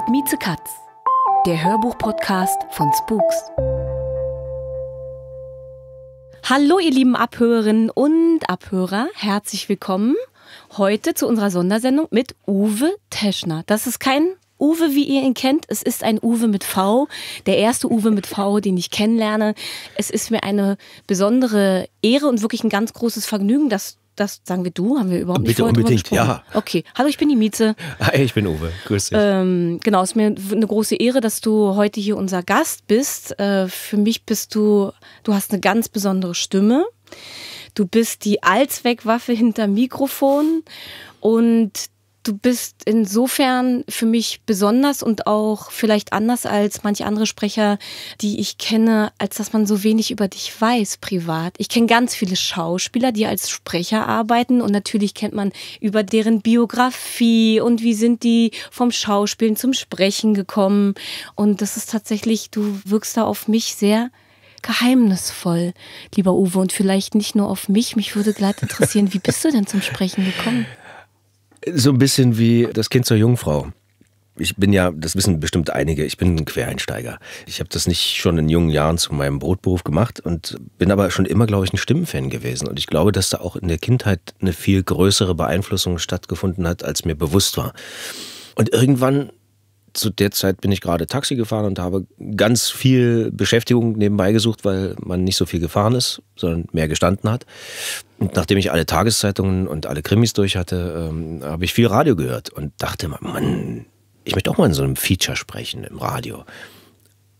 mit Mieze Katz, der Hörbuch-Podcast von Spooks. Hallo, ihr lieben Abhörerinnen und Abhörer, herzlich willkommen heute zu unserer Sondersendung mit Uwe Teschner. Das ist kein Uwe, wie ihr ihn kennt. Es ist ein Uwe mit V, der erste Uwe mit V, den ich kennenlerne. Es ist mir eine besondere Ehre und wirklich ein ganz großes Vergnügen, dass das sagen wir du, haben wir überhaupt Bitte oh, nicht Bitte unbedingt, ja. Okay, hallo, ich bin die Mieze. Hi, ich bin Uwe, grüß dich. Ähm, genau, es ist mir eine große Ehre, dass du heute hier unser Gast bist. Äh, für mich bist du, du hast eine ganz besondere Stimme. Du bist die Allzweckwaffe hinter Mikrofon und du bist insofern für mich besonders und auch vielleicht anders als manche andere Sprecher, die ich kenne, als dass man so wenig über dich weiß privat. Ich kenne ganz viele Schauspieler, die als Sprecher arbeiten und natürlich kennt man über deren Biografie und wie sind die vom Schauspielen zum Sprechen gekommen. Und das ist tatsächlich, du wirkst da auf mich sehr geheimnisvoll, lieber Uwe, und vielleicht nicht nur auf mich. Mich würde gleich interessieren, wie bist du denn zum Sprechen gekommen? So ein bisschen wie das Kind zur Jungfrau. Ich bin ja, das wissen bestimmt einige, ich bin ein Quereinsteiger. Ich habe das nicht schon in jungen Jahren zu meinem Brotberuf gemacht und bin aber schon immer, glaube ich, ein Stimmenfan gewesen. Und ich glaube, dass da auch in der Kindheit eine viel größere Beeinflussung stattgefunden hat, als mir bewusst war. Und irgendwann zu der Zeit bin ich gerade Taxi gefahren und habe ganz viel Beschäftigung nebenbei gesucht, weil man nicht so viel gefahren ist, sondern mehr gestanden hat. Und nachdem ich alle Tageszeitungen und alle Krimis durch hatte, ähm, habe ich viel Radio gehört und dachte immer, Mann, ich möchte auch mal in so einem Feature sprechen im Radio.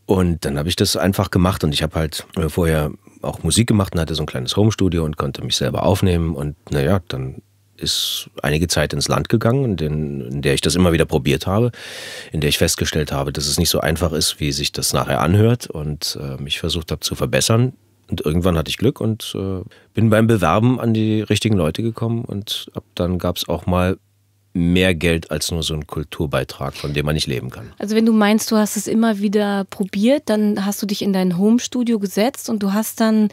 Und dann habe ich das einfach gemacht und ich habe halt äh, vorher auch Musik gemacht und hatte so ein kleines Homestudio und konnte mich selber aufnehmen und naja, dann ist einige Zeit ins Land gegangen, in, in, der ich das immer wieder probiert habe, in der ich festgestellt habe, dass es nicht so einfach ist, wie sich das nachher anhört und äh, mich versucht habe zu verbessern. Und irgendwann hatte ich Glück und äh, bin beim Bewerben an die richtigen Leute gekommen und ab dann gab es auch mal mehr Geld als nur so ein Kulturbeitrag, von dem man nicht leben kann. Also wenn du meinst, du hast es immer wieder probiert, dann hast du dich in dein Home-Studio gesetzt und du hast dann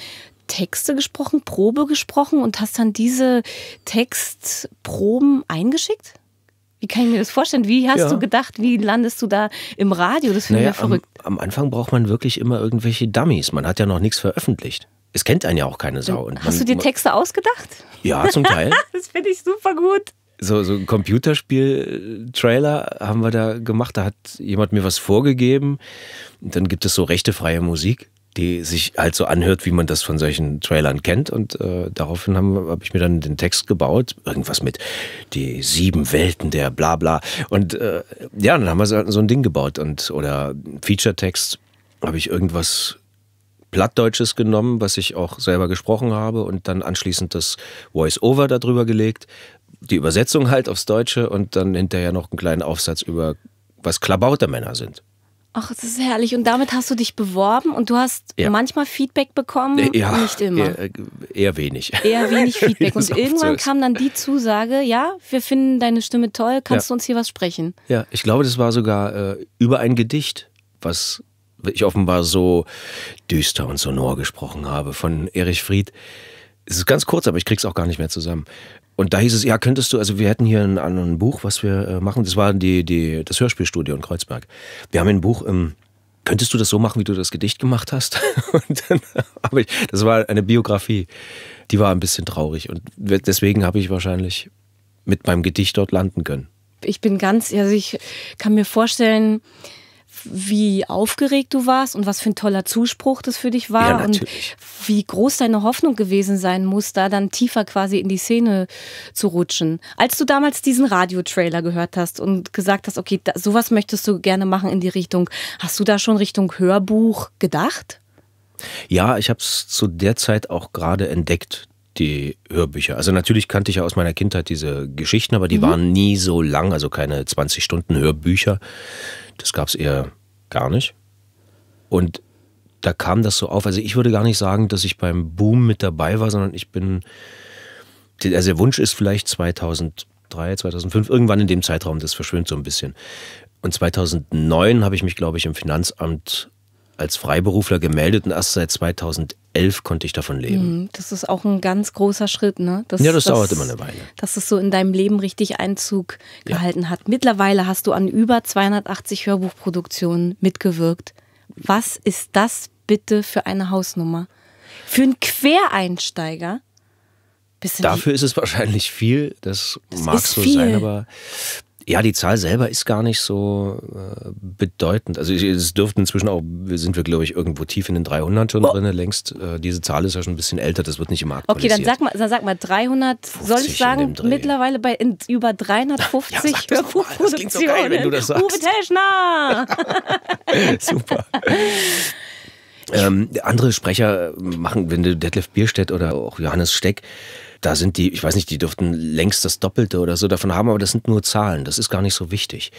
Texte gesprochen, Probe gesprochen und hast dann diese Textproben eingeschickt? Wie kann ich mir das vorstellen? Wie hast ja. du gedacht, wie landest du da im Radio? Das finde naja, ja verrückt. Am, am, Anfang braucht man wirklich immer irgendwelche Dummies. Man hat ja noch nichts veröffentlicht. Es kennt einen ja auch keine Sau. Und hast man, du dir Texte ausgedacht? Ja, zum Teil. das finde ich super gut. So, so ein Computerspiel-Trailer haben wir da gemacht. Da hat jemand mir was vorgegeben. Und dann gibt es so rechtefreie Musik die sich halt so anhört, wie man das von solchen Trailern kennt. Und äh, daraufhin habe hab ich mir dann den Text gebaut, irgendwas mit die sieben Welten der Blabla. Und äh, ja, dann haben wir so, so ein Ding gebaut und oder Feature-Text habe ich irgendwas Plattdeutsches genommen, was ich auch selber gesprochen habe und dann anschließend das Voice-Over darüber gelegt, die Übersetzung halt aufs Deutsche und dann hinterher noch einen kleinen Aufsatz über was Klabautermänner sind. Ach, das ist herrlich. Und damit hast du dich beworben und du hast ja. manchmal Feedback bekommen? Äh, ja, nicht immer. Eher, äh, eher wenig. Eher wenig Feedback. und irgendwann so kam dann die Zusage, ja, wir finden deine Stimme toll, kannst ja. du uns hier was sprechen? Ja, ich glaube, das war sogar äh, über ein Gedicht, was ich offenbar so düster und sonor gesprochen habe von Erich Fried. Es ist ganz kurz, aber ich krieg's auch gar nicht mehr zusammen. Und da hieß es, ja, könntest du, also wir hätten hier ein, ein Buch, was wir äh, machen. Das war die, die, das Hörspielstudio in Kreuzberg. Wir haben ein Buch, ähm, könntest du das so machen, wie du das Gedicht gemacht hast? Und Dann, habe ich, das war eine Biografie, die war ein bisschen traurig. Und deswegen habe ich wahrscheinlich mit meinem Gedicht dort landen können. Ich bin ganz, also ich kann mir vorstellen, wie aufgeregt du warst und was für ein toller Zuspruch das für dich war ja, und wie groß deine Hoffnung gewesen sein muss, da dann tiefer quasi in die Szene zu rutschen. Als du damals diesen Radiotrailer gehört hast und gesagt hast, okay, da, sowas möchtest du gerne machen in die Richtung, hast du da schon Richtung Hörbuch gedacht? Ja, ich habe es zu der Zeit auch gerade entdeckt, die Hörbücher. Also natürlich kannte ich ja aus meiner Kindheit diese Geschichten, aber die mhm. waren nie so lang, also keine 20 Stunden Hörbücher. Das gab es eher gar nicht. Und da kam das so auf. Also ich würde gar nicht sagen, dass ich beim Boom mit dabei war, sondern ich bin, also der Wunsch ist vielleicht 2003, 2005, irgendwann in dem Zeitraum, das verschwimmt so ein bisschen. Und 2009 habe ich mich, glaube ich, im Finanzamt als Freiberufler gemeldet und erst seit 2011 konnte ich davon leben. Mhm, das ist auch ein ganz großer Schritt, ne? Dass, ja, das, dass, dauert immer eine Weile. Dass es so in deinem Leben richtig Einzug gehalten ja. hat. Mittlerweile hast du an über 280 Hörbuchproduktionen mitgewirkt. Was ist das bitte für eine Hausnummer? Für einen Quereinsteiger? Dafür ist es wahrscheinlich viel, das, das mag so viel. sein, aber ja, die Zahl selber ist gar nicht so äh, bedeutend. Also es dürften inzwischen auch, sind wir glaube ich irgendwo tief in den 300 schon oh. drin längst. Äh, diese Zahl ist ja schon ein bisschen älter, das wird nicht im Markt Okay, dann sag, mal, dann sag mal 300, soll ich sagen, mittlerweile bei in, über 350 ja, Hörbuchproduktionen. So geil, wenn du das sagst. Uwe Teschner! Super. Ähm, andere Sprecher machen, wenn du Detlef Bierstedt oder auch Johannes Steck, da sind die, ich weiß nicht, die dürften längst das Doppelte oder so davon haben, aber das sind nur Zahlen. Das ist gar nicht so wichtig.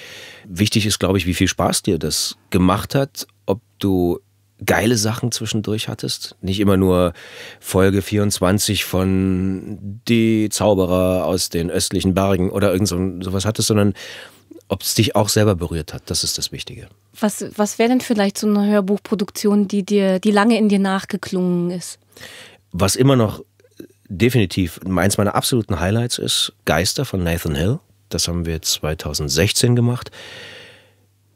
Wichtig ist, glaube ich, wie viel Spaß dir das gemacht hat, ob du geile Sachen zwischendurch hattest. Nicht immer nur Folge 24 von Die Zauberer aus den östlichen Bergen oder irgend so sowas hattest, sondern ob es dich auch selber berührt hat. Das ist das Wichtige. Was, was wäre denn vielleicht so eine Hörbuchproduktion, die dir, die lange in dir nachgeklungen ist? Was immer noch definitiv eins meiner absoluten Highlights ist Geister von Nathan Hill. Das haben wir 2016 gemacht.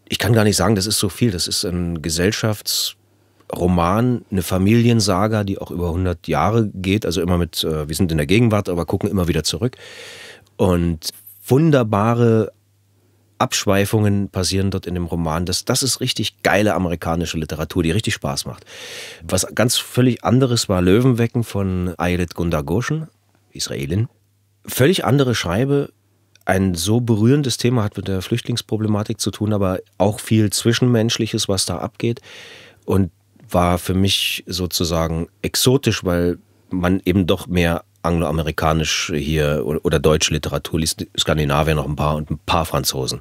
Ich kann gar nicht sagen, das ist so viel. Das ist ein Gesellschaftsroman, eine Familiensaga, die auch über 100 Jahre geht. Also immer mit, äh, wir sind in der Gegenwart, aber gucken immer wieder zurück. Und wunderbare Abschweifungen passieren dort in dem Roman. Das, das ist richtig geile amerikanische Literatur, die richtig Spaß macht. Was ganz völlig anderes war Löwenwecken von Ayelet Gundagoschen, Israelin. Völlig andere Schreibe, ein so berührendes Thema hat mit der Flüchtlingsproblematik zu tun, aber auch viel Zwischenmenschliches, was da abgeht. Und war für mich sozusagen exotisch, weil man eben doch mehr angloamerikanisch hier oder deutsche Literatur liest, Skandinavier noch ein paar und ein paar Franzosen.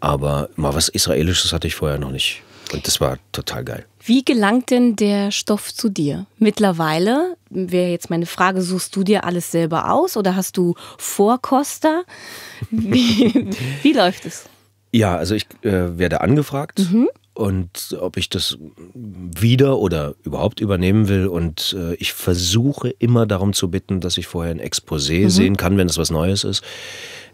Aber mal was Israelisches hatte ich vorher noch nicht. Und das war total geil. Wie gelangt denn der Stoff zu dir? Mittlerweile wäre jetzt meine Frage, suchst du dir alles selber aus oder hast du Vorkoster? Wie, wie läuft es? Ja, also ich äh, werde angefragt. Mhm und ob ich das wieder oder überhaupt übernehmen will. Und äh, ich versuche immer darum zu bitten, dass ich vorher ein Exposé mhm. sehen kann, wenn es was Neues ist,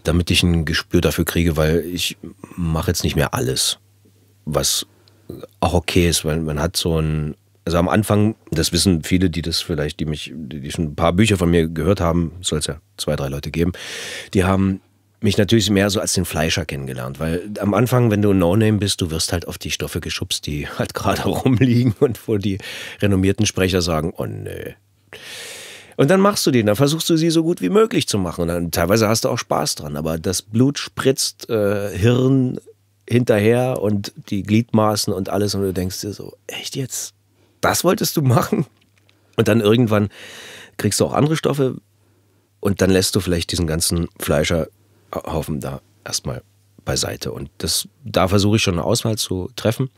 damit ich ein Gespür dafür kriege, weil ich mache jetzt nicht mehr alles, was auch okay ist, weil man hat so ein also am Anfang, das wissen viele, die das vielleicht, die mich, die schon ein paar Bücher von mir gehört haben, soll es ja zwei, drei Leute geben, die haben mich natürlich mehr so als den Fleischer kennengelernt, weil am Anfang, wenn du ein No-Name bist, du wirst halt auf die Stoffe geschubst, die halt gerade rumliegen und wo die renommierten Sprecher sagen, oh nö. Und dann machst du die, dann versuchst du sie so gut wie möglich zu machen. Und dann, teilweise hast du auch Spaß dran, aber das Blut spritzt äh, Hirn hinterher und die Gliedmaßen und alles und du denkst dir so, echt jetzt? Das wolltest du machen? Und dann irgendwann kriegst du auch andere Stoffe und dann lässt du vielleicht diesen ganzen Fleischer Haufen da erstmal beiseite. Und das, da versuche ich schon eine Auswahl zu treffen.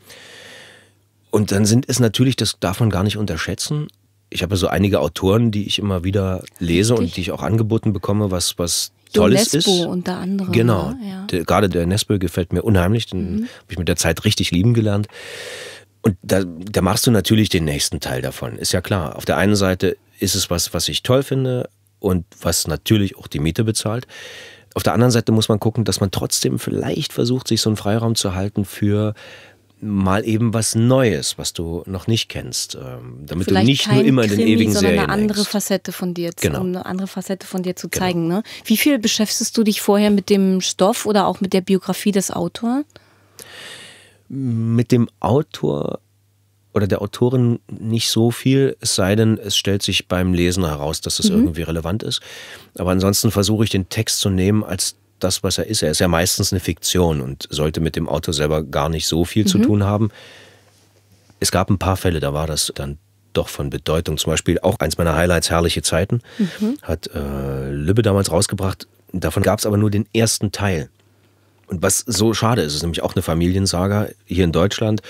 Und dann sind es natürlich, das darf man gar nicht unterschätzen. Ich habe so einige Autoren, die ich immer wieder lese Richtig. und die ich auch angeboten bekomme, was, was so Tolles Nesbo ist. unter anderem. Genau. Ne? Ja. Der, gerade der Nesbo gefällt mir unheimlich. Den mhm. habe ich mit der Zeit richtig lieben gelernt. Und da, da machst du natürlich den nächsten Teil davon. Ist ja klar. Auf der einen Seite ist es was, was ich toll finde und was natürlich auch die Miete bezahlt. Auf der anderen Seite muss man gucken, dass man trotzdem vielleicht versucht, sich so einen Freiraum zu halten für mal eben was Neues, was du noch nicht kennst, ähm, damit Vielleicht du nicht nur immer Krimi, in den ewigen sondern Serien eine andere hängst. Facette von dir, genau. um eine andere Facette von dir zu genau. zeigen. Ne? Wie viel beschäftigst du dich vorher mit dem Stoff oder auch mit der Biografie des Autors? Mit dem Autor oder der Autorin nicht so viel, es sei denn, es stellt sich beim Lesen heraus, dass es mhm. irgendwie relevant ist. Aber ansonsten versuche ich den Text zu nehmen als das, was er ist. Er ist ja meistens eine Fiktion und sollte mit dem Autor selber gar nicht so viel mhm. zu tun haben. Es gab ein paar Fälle, da war das dann doch von Bedeutung. Zum Beispiel auch eins meiner Highlights, Herrliche Zeiten, mhm. hat äh, Lübbe damals rausgebracht. Davon gab es aber nur den ersten Teil. Und was so schade ist, ist nämlich auch eine Familiensaga hier in Deutschland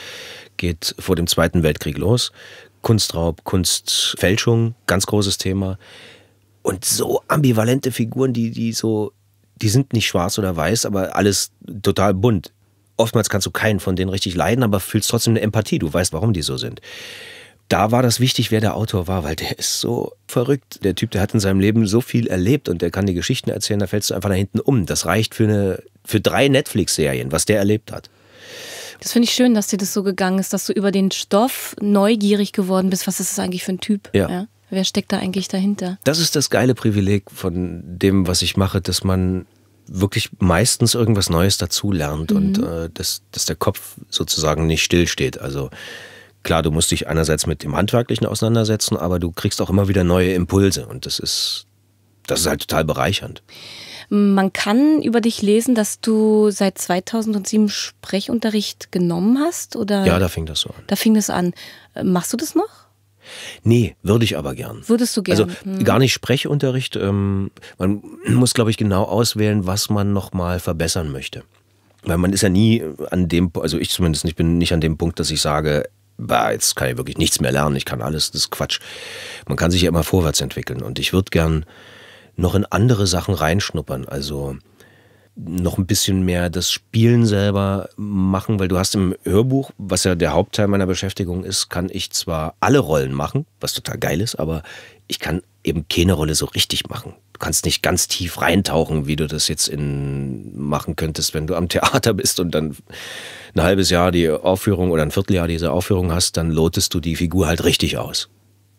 geht vor dem Zweiten Weltkrieg los. Kunstraub, Kunstfälschung, ganz großes Thema. Und so ambivalente Figuren, die, die so, die sind nicht schwarz oder weiß, aber alles total bunt. Oftmals kannst du keinen von denen richtig leiden, aber fühlst trotzdem eine Empathie. Du weißt, warum die so sind da war das wichtig, wer der Autor war, weil der ist so verrückt. Der Typ, der hat in seinem Leben so viel erlebt und der kann die Geschichten erzählen, da fällst du einfach nach hinten um. Das reicht für, eine, für drei Netflix-Serien, was der erlebt hat. Das finde ich schön, dass dir das so gegangen ist, dass du über den Stoff neugierig geworden bist. Was ist das eigentlich für ein Typ? ja? ja? Wer steckt da eigentlich dahinter? Das ist das geile Privileg von dem, was ich mache, dass man wirklich meistens irgendwas Neues dazulernt mhm. und äh, dass, dass der Kopf sozusagen nicht stillsteht. Also klar, du musst dich einerseits mit dem Handwerklichen auseinandersetzen, aber du kriegst auch immer wieder neue Impulse und das ist, das ist halt total bereichernd. Man kann über dich lesen, dass du seit 2007 Sprechunterricht genommen hast, oder? Ja, da fing das so an. Da fing das an. Äh, machst du das noch? Nee, würde ich aber gern. Würdest du gern? Also hm. gar nicht Sprechunterricht. Ähm, man muss, glaube ich, genau auswählen, was man nochmal verbessern möchte. Weil man ist ja nie an dem, also ich zumindest, ich bin nicht an dem Punkt, dass ich sage, bah, jetzt kann ich wirklich nichts mehr lernen, ich kann alles, das ist Quatsch. Man kann sich ja immer vorwärts entwickeln und ich würde gern noch in andere Sachen reinschnuppern. Also noch ein bisschen mehr das Spielen selber machen, weil du hast im Hörbuch, was ja der Hauptteil meiner Beschäftigung ist, kann ich zwar alle Rollen machen, was total geil ist, aber ich kann eben keine Rolle so richtig machen. Du kannst nicht ganz tief reintauchen, wie du das jetzt in machen könntest, wenn du am Theater bist und dann ein halbes Jahr die Aufführung oder ein Vierteljahr diese Aufführung hast, dann lotest du die Figur halt richtig aus.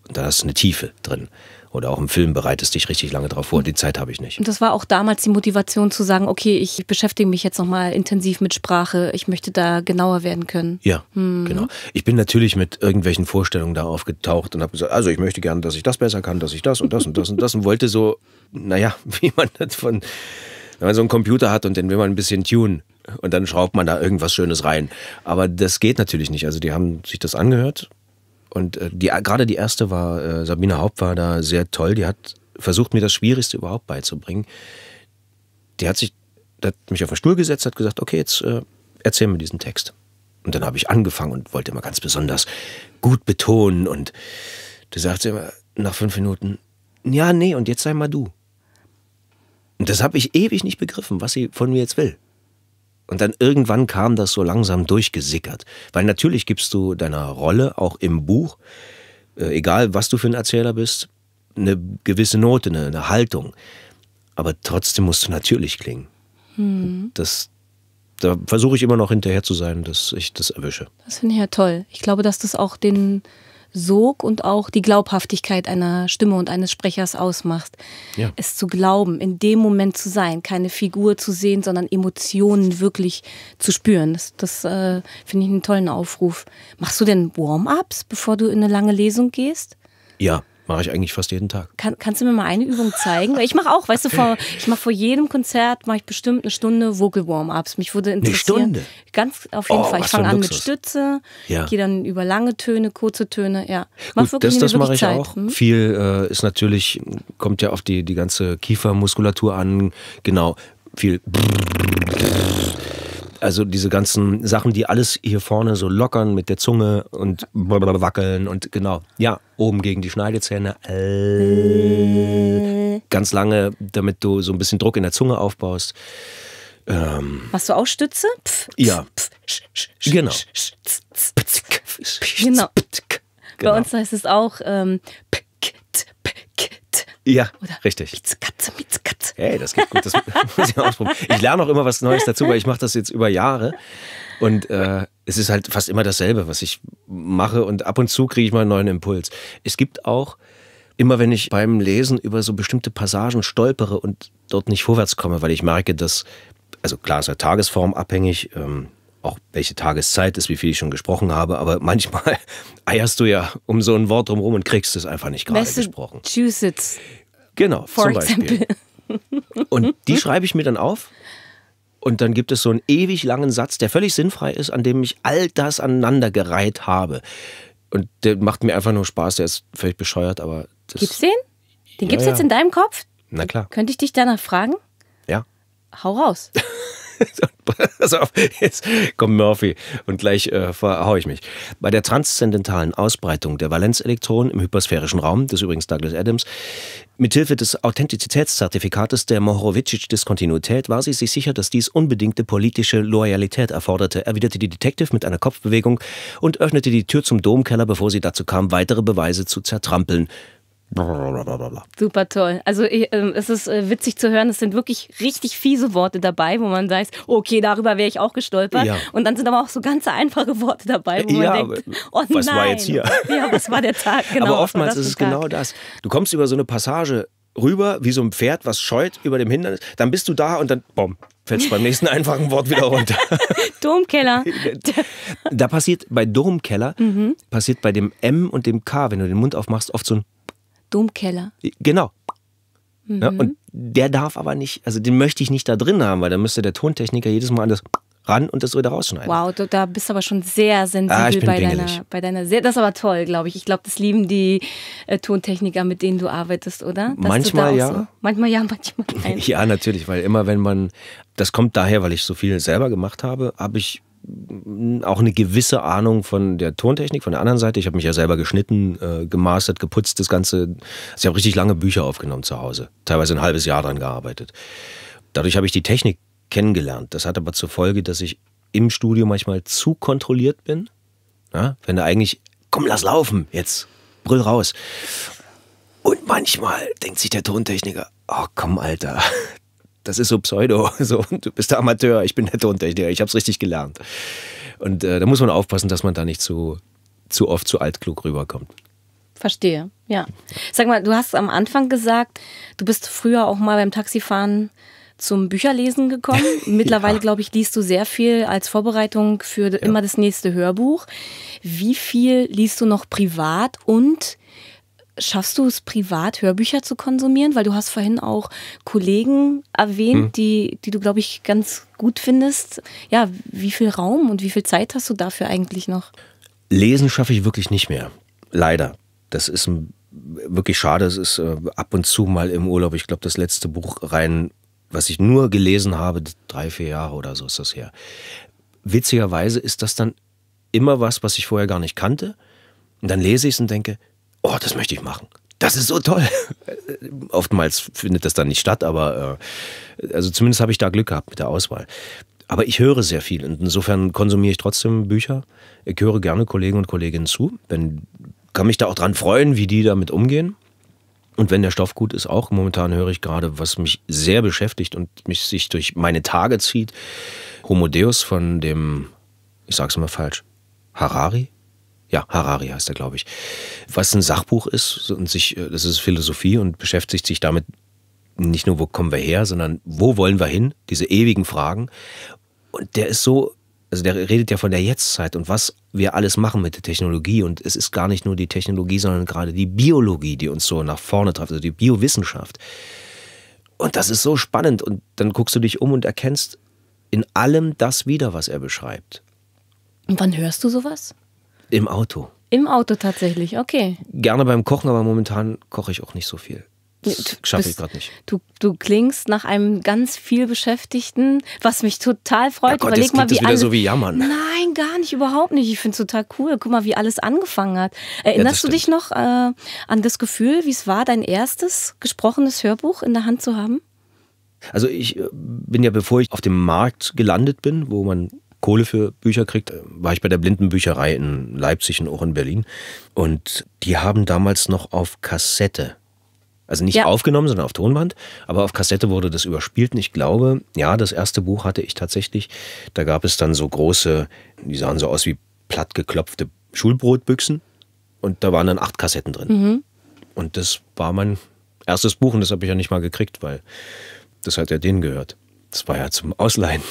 Und da hast du eine Tiefe drin oder auch im Film bereitest dich richtig lange drauf vor. Die Zeit habe ich nicht. Und das war auch damals die Motivation zu sagen, okay, ich beschäftige mich jetzt nochmal intensiv mit Sprache, ich möchte da genauer werden können. Ja, mhm. genau. Ich bin natürlich mit irgendwelchen Vorstellungen da aufgetaucht und habe gesagt, also ich möchte gerne, dass ich das besser kann, dass ich das und das und das und das und wollte so, naja, wie man das von, wenn man so einen Computer hat und den will man ein bisschen tun. und dann schraubt man da irgendwas Schönes rein. Aber das geht natürlich nicht. Also die haben sich das angehört und äh, die, gerade die erste war, äh, Sabine Haupt war da sehr toll. Die hat versucht, mir das Schwierigste überhaupt beizubringen. Die hat sich, hat mich auf den Stuhl gesetzt, hat gesagt, okay, jetzt äh, erzähl mir diesen Text. Und dann habe ich angefangen und wollte immer ganz besonders gut betonen. Und da sagte sie immer nach fünf Minuten, ja, nee, und jetzt sei mal du. Und das habe ich ewig nicht begriffen, was sie von mir jetzt will. Und dann irgendwann kam das so langsam durchgesickert. Weil natürlich gibst du deiner Rolle auch im Buch, äh, egal was du für ein Erzähler bist, eine gewisse Note, eine, eine Haltung. Aber trotzdem musst du natürlich klingen. Hm. Das, da versuche ich immer noch hinterher zu sein, dass ich das erwische. Das finde ich ja toll. Ich glaube, dass das auch den Sog und auch die Glaubhaftigkeit einer Stimme und eines Sprechers ausmacht. Ja. Es zu glauben, in dem Moment zu sein, keine Figur zu sehen, sondern Emotionen wirklich zu spüren. Das, das äh, finde ich einen tollen Aufruf. Machst du denn Warm-ups, bevor du in eine lange Lesung gehst? Ja, Mache ich eigentlich fast jeden Tag. Kann, kannst du mir mal eine Übung zeigen? Ich mache auch, weißt du, vor, ich mache vor jedem Konzert mache ich bestimmt eine Stunde Vocal-Warm-Ups. Mich würde interessieren. Eine Stunde? Ganz auf jeden oh, Fall. Ich fange an mit Stütze, ja. gehe dann über lange Töne, kurze Töne. Ja, mach Gut, wirklich das, das mache ich Zeit. auch. Hm? Viel äh, ist natürlich kommt ja auf die die ganze Kiefermuskulatur an. Genau, viel. Also diese ganzen Sachen, die alles hier vorne so lockern mit der Zunge und wackeln und genau. Ja, oben gegen die Schneidezähne. Äh. ganz lange, damit du so ein bisschen Druck in der Zunge aufbaust. Ähm, Machst du auch Stütze? Pf, ja. Pf, genau. genau. Genau. Bei uns heißt es auch ähm, Ja, Oder richtig. Mitzkatze, Mitzkatze. Hey, das geht gut, das muss ich ausprobieren. Ich lerne auch immer was Neues dazu, weil ich mache das jetzt über Jahre. Und äh, es ist halt fast immer dasselbe, was ich mache. Und ab und zu kriege ich mal einen neuen Impuls. Es gibt auch, immer wenn ich beim Lesen über so bestimmte Passagen stolpere und dort nicht vorwärts komme, weil ich merke, dass, also klar, es ist ja Tagesform abhängig. Ähm, auch welche Tageszeit ist, wie viel ich schon gesprochen habe, aber manchmal eierst du ja um so ein Wort drumherum und kriegst es einfach nicht gerade gesprochen. Genau, For zum Beispiel. Example. Und die schreibe ich mir dann auf. Und dann gibt es so einen ewig langen Satz, der völlig sinnfrei ist, an dem ich all das aneinandergereiht habe. Und der macht mir einfach nur Spaß. Der ist völlig bescheuert, aber. Das gibt's den? Den ja, gibt's jetzt in deinem Kopf? Na klar. Könnte ich dich danach fragen? Ja. Hau raus. Pass auf, jetzt kommt Murphy und gleich äh, verhau ich mich. Bei der transzendentalen Ausbreitung der Valenzelektronen im hypersphärischen Raum, das ist übrigens Douglas Adams, Mithilfe des Authentizitätszertifikates der mohorovicic diskontinuität war sie sich sicher, dass dies unbedingte politische Loyalität erforderte, erwiderte die Detective mit einer Kopfbewegung und öffnete die Tür zum Domkeller, bevor sie dazu kam, weitere Beweise zu zertrampeln. Super toll. Also ich, ähm, es ist äh, witzig zu hören, es sind wirklich richtig fiese Worte dabei, wo man sagt, okay, darüber wäre ich auch gestolpert. Ja. Und dann sind aber auch so ganz einfache Worte dabei, wo ja, man denkt, oh was nein. war jetzt hier? Ja, was war der Tag? Genau, aber oftmals ist es genau Tag? genau das. Du kommst über so eine Passage rüber, wie so ein Pferd, was scheut über dem Hindernis, dann bist du da und dann, boom, fällst du beim nächsten einfachen Wort wieder runter. Domkeller. Da passiert bei Domkeller, mhm. passiert bei dem M und dem K, wenn du den Mund aufmachst, oft so ein Domkeller. Genau. Mhm. Ja, und der darf aber nicht, also den möchte ich nicht da drin haben, weil dann müsste der Tontechniker jedes Mal an das ran und das wieder rausschneiden. Wow, du, da bist du aber schon sehr sensibel ah, bei, deiner, bei deiner sehr, Das ist aber toll, glaube ich. Ich glaube, das lieben die äh, Tontechniker, mit denen du arbeitest, oder? Dass manchmal ja. So, manchmal ja, manchmal nein. Ja, natürlich, weil immer wenn man, das kommt daher, weil ich so viel selber gemacht habe, habe ich auch eine gewisse Ahnung von der Tontechnik, von der anderen Seite. Ich habe mich ja selber geschnitten, äh, gemastert, geputzt, das Ganze. Also ich habe richtig lange Bücher aufgenommen zu Hause, teilweise ein halbes Jahr dran gearbeitet. Dadurch habe ich die Technik kennengelernt. Das hat aber zur Folge, dass ich im Studio manchmal zu kontrolliert bin. Ja? Wenn da eigentlich, komm, lass laufen, jetzt brüll raus. Und manchmal denkt sich der Tontechniker, oh komm, Alter, das ist so Pseudo. So, du bist der Amateur, ich bin der Tontechniker, ich habe es richtig gelernt. Und äh, da muss man aufpassen, dass man da nicht zu, zu oft zu altklug rüberkommt. Verstehe, ja. Sag mal, du hast am Anfang gesagt, du bist früher auch mal beim Taxifahren zum Bücherlesen gekommen. Mittlerweile, ja. glaube ich, liest du sehr viel als Vorbereitung für ja. immer das nächste Hörbuch. Wie viel liest du noch privat und Schaffst du es privat, Hörbücher zu konsumieren? Weil du hast vorhin auch Kollegen erwähnt, hm. die, die du, glaube ich, ganz gut findest. Ja, wie viel Raum und wie viel Zeit hast du dafür eigentlich noch? Lesen schaffe ich wirklich nicht mehr. Leider. Das ist wirklich schade. Es ist äh, ab und zu mal im Urlaub. Ich glaube, das letzte Buch rein, was ich nur gelesen habe, drei, vier Jahre oder so ist das her. Witzigerweise ist das dann immer was, was ich vorher gar nicht kannte. Und dann lese ich es und denke, oh, das möchte ich machen. Das ist so toll. Oftmals findet das dann nicht statt, aber äh, also zumindest habe ich da Glück gehabt mit der Auswahl. Aber ich höre sehr viel und insofern konsumiere ich trotzdem Bücher. Ich höre gerne Kollegen und Kolleginnen zu, wenn, kann mich da auch dran freuen, wie die damit umgehen. Und wenn der Stoff gut ist, auch momentan höre ich gerade, was mich sehr beschäftigt und mich sich durch meine Tage zieht. Homo Deus von dem, ich sag's immer falsch, Harari? ja, Harari heißt er, glaube ich. Was ein Sachbuch ist und sich, äh, das ist Philosophie und beschäftigt sich damit nicht nur, wo kommen wir her, sondern wo wollen wir hin? Diese ewigen Fragen. Und der ist so, also der redet ja von der Jetztzeit und was wir alles machen mit der Technologie. Und es ist gar nicht nur die Technologie, sondern gerade die Biologie, die uns so nach vorne trifft, also die Biowissenschaft. Und das ist so spannend. Und dann guckst du dich um und erkennst in allem das wieder, was er beschreibt. Und wann hörst du sowas? Im Auto. Im Auto tatsächlich, okay. Gerne beim Kochen, aber momentan koche ich auch nicht so viel. schaffe ich gerade nicht. Du, du klingst nach einem ganz viel Beschäftigten, was mich total freut. Ja Gott, Überleg jetzt mal, wie das wieder so wie jammern. Nein, gar nicht, überhaupt nicht. Ich finde es total cool. Guck mal, wie alles angefangen hat. Erinnerst ja, du dich noch äh, an das Gefühl, wie es war, dein erstes gesprochenes Hörbuch in der Hand zu haben? Also ich äh, bin ja, bevor ich auf dem Markt gelandet bin, wo man Kohle für Bücher kriegt, äh, war ich bei der Blindenbücherei in Leipzig und auch in Berlin. Und die haben damals noch auf Kassette also nicht ja. aufgenommen, sondern auf Tonband. Aber auf Kassette wurde das überspielt. Und ich glaube, ja, das erste Buch hatte ich tatsächlich. Da gab es dann so große, die sahen so aus wie plattgeklopfte Schulbrotbüchsen. Und da waren dann acht Kassetten drin. Mhm. Und das war mein erstes Buch. Und das habe ich ja nicht mal gekriegt, weil das hat ja denen gehört. Das war ja zum Ausleihen.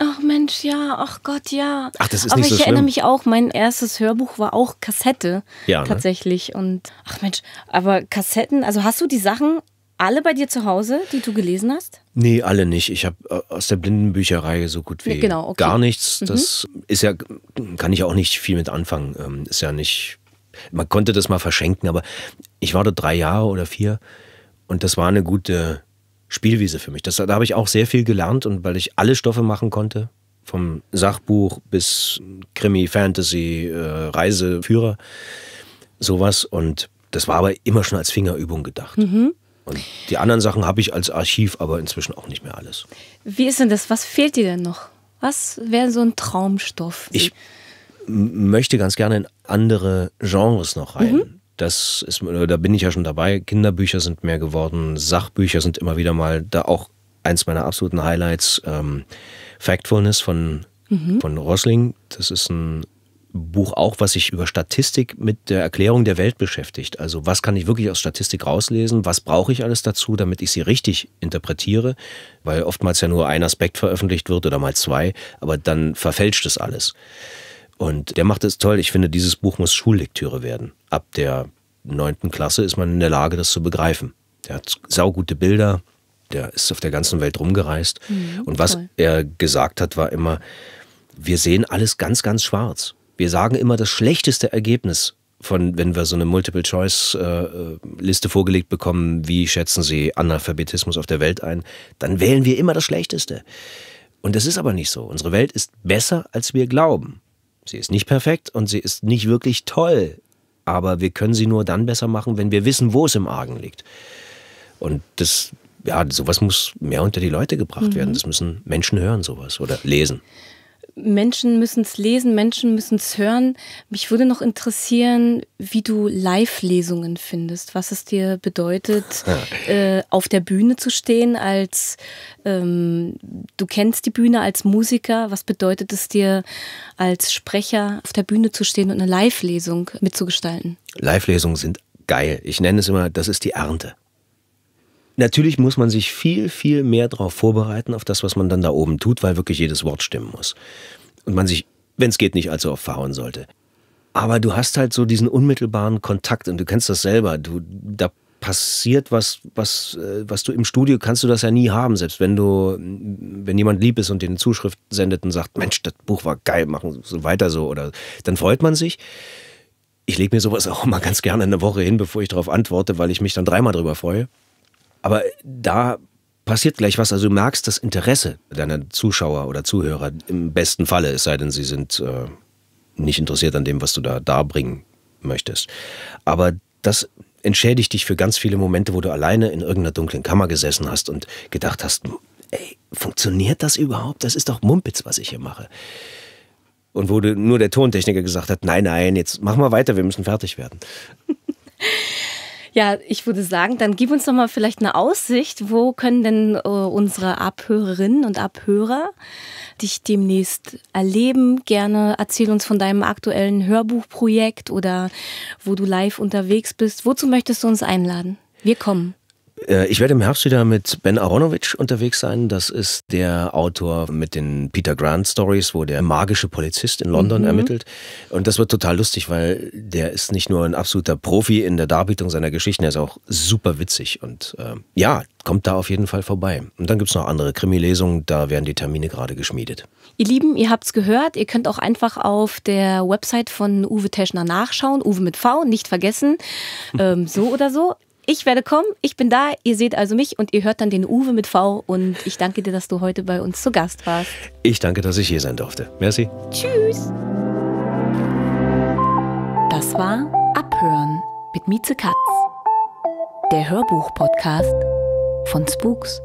Ach Mensch, ja, ach Gott, ja. Ach, das ist Aber nicht so ich erinnere mich auch, mein erstes Hörbuch war auch Kassette ja, ne? tatsächlich. Und ach Mensch, aber Kassetten, also hast du die Sachen alle bei dir zu Hause, die du gelesen hast? Nee, alle nicht. Ich habe äh, aus der Blindenbücherei so gut wie ja, genau, okay. gar nichts. Mhm. Das mhm. ist ja, kann ich auch nicht viel mit anfangen. Ähm, ist ja nicht, man konnte das mal verschenken, aber ich war dort drei Jahre oder vier und das war eine gute Spielwiese für mich. Das, da habe ich auch sehr viel gelernt und weil ich alle Stoffe machen konnte, vom Sachbuch bis Krimi, Fantasy, äh, Reiseführer, sowas. Und das war aber immer schon als Fingerübung gedacht. Mhm. Und die anderen Sachen habe ich als Archiv, aber inzwischen auch nicht mehr alles. Wie ist denn das? Was fehlt dir denn noch? Was wäre so ein Traumstoff? Ich möchte ganz gerne in andere Genres noch rein. Mhm. Das ist, da bin ich ja schon dabei. Kinderbücher sind mehr geworden, Sachbücher sind immer wieder mal da auch eins meiner absoluten Highlights. Ähm, Factfulness von, mhm. von Rosling. Das ist ein Buch auch, was sich über Statistik mit der Erklärung der Welt beschäftigt. Also was kann ich wirklich aus Statistik rauslesen? Was brauche ich alles dazu, damit ich sie richtig interpretiere? Weil oftmals ja nur ein Aspekt veröffentlicht wird oder mal zwei, aber dann verfälscht es alles. Und der macht es toll. Ich finde, dieses Buch muss Schullektüre werden. Ab der neunten Klasse ist man in der Lage, das zu begreifen. Der hat saugute Bilder, der ist auf der ganzen Welt rumgereist. Mhm, und was toll. er gesagt hat, war immer, wir sehen alles ganz, ganz schwarz. Wir sagen immer das schlechteste Ergebnis von, wenn wir so eine Multiple-Choice-Liste vorgelegt bekommen, wie schätzen Sie Analphabetismus auf der Welt ein, dann wählen wir immer das Schlechteste. Und das ist aber nicht so. Unsere Welt ist besser, als wir glauben. Sie ist nicht perfekt und sie ist nicht wirklich toll. Aber wir können sie nur dann besser machen, wenn wir wissen, wo es im Argen liegt. Und das, ja, sowas muss mehr unter die Leute gebracht mhm. werden. Das müssen Menschen hören, sowas oder lesen. Menschen müssen es lesen, Menschen müssen es hören. Mich würde noch interessieren, wie du Live-Lesungen findest, was es dir bedeutet, äh, auf der Bühne zu stehen als, ähm, du kennst die Bühne als Musiker, was bedeutet es dir als Sprecher auf der Bühne zu stehen und eine Live-Lesung mitzugestalten? Live-Lesungen sind geil. Ich nenne es immer, das ist die Ernte. Natürlich muss man sich viel, viel mehr darauf vorbereiten, auf das, was man dann da oben tut, weil wirklich jedes Wort stimmen muss. Und man sich, wenn es geht, nicht allzu oft fahren sollte. Aber du hast halt so diesen unmittelbaren Kontakt und du kennst das selber. Du, da passiert was, was, äh, was du im Studio kannst du das ja nie haben, selbst wenn du, wenn jemand lieb ist und dir eine Zuschrift sendet und sagt, Mensch, das Buch war geil, machen so weiter so oder dann freut man sich. Ich lege mir sowas auch mal ganz gerne eine Woche hin, bevor ich darauf antworte, weil ich mich dann dreimal drüber freue. Aber da passiert gleich was. Also du merkst das Interesse deiner Zuschauer oder Zuhörer im besten Falle, es sei denn, sie sind äh, nicht interessiert an dem, was du da darbringen möchtest. Aber das entschädigt dich für ganz viele Momente, wo du alleine in irgendeiner dunklen Kammer gesessen hast und gedacht hast, ey, funktioniert das überhaupt? Das ist doch Mumpitz, was ich hier mache. Und wo nur der Tontechniker gesagt hat, nein, nein, jetzt machen wir weiter, wir müssen fertig werden. Ja, ich würde sagen, dann gib uns doch mal vielleicht eine Aussicht. Wo können denn äh, unsere Abhörerinnen und Abhörer dich demnächst erleben? Gerne erzähl uns von deinem aktuellen Hörbuchprojekt oder wo du live unterwegs bist. Wozu möchtest du uns einladen? Wir kommen. Äh, ich werde im Herbst wieder mit Ben Aronovich unterwegs sein. Das ist der Autor mit den Peter Grant Stories, wo der magische Polizist in London mhm. ermittelt. Und das wird total lustig, weil der ist nicht nur ein absoluter Profi in der Darbietung seiner Geschichten, er ist auch super witzig. Und äh, ja, kommt da auf jeden Fall vorbei. Und dann gibt es noch andere Krimi-Lesungen, da werden die Termine gerade geschmiedet. Ihr Lieben, ihr habt es gehört, ihr könnt auch einfach auf der Website von Uwe Teschner nachschauen, Uwe mit V, nicht vergessen, ähm, so oder so. Ich werde kommen, ich bin da, ihr seht also mich und ihr hört dann den Uwe mit V und ich danke dir, dass du heute bei uns zu Gast warst. Ich danke, dass ich hier sein durfte. Merci. Tschüss. Das war Abhören mit Mieze Katz, der Hörbuch-Podcast von Spooks.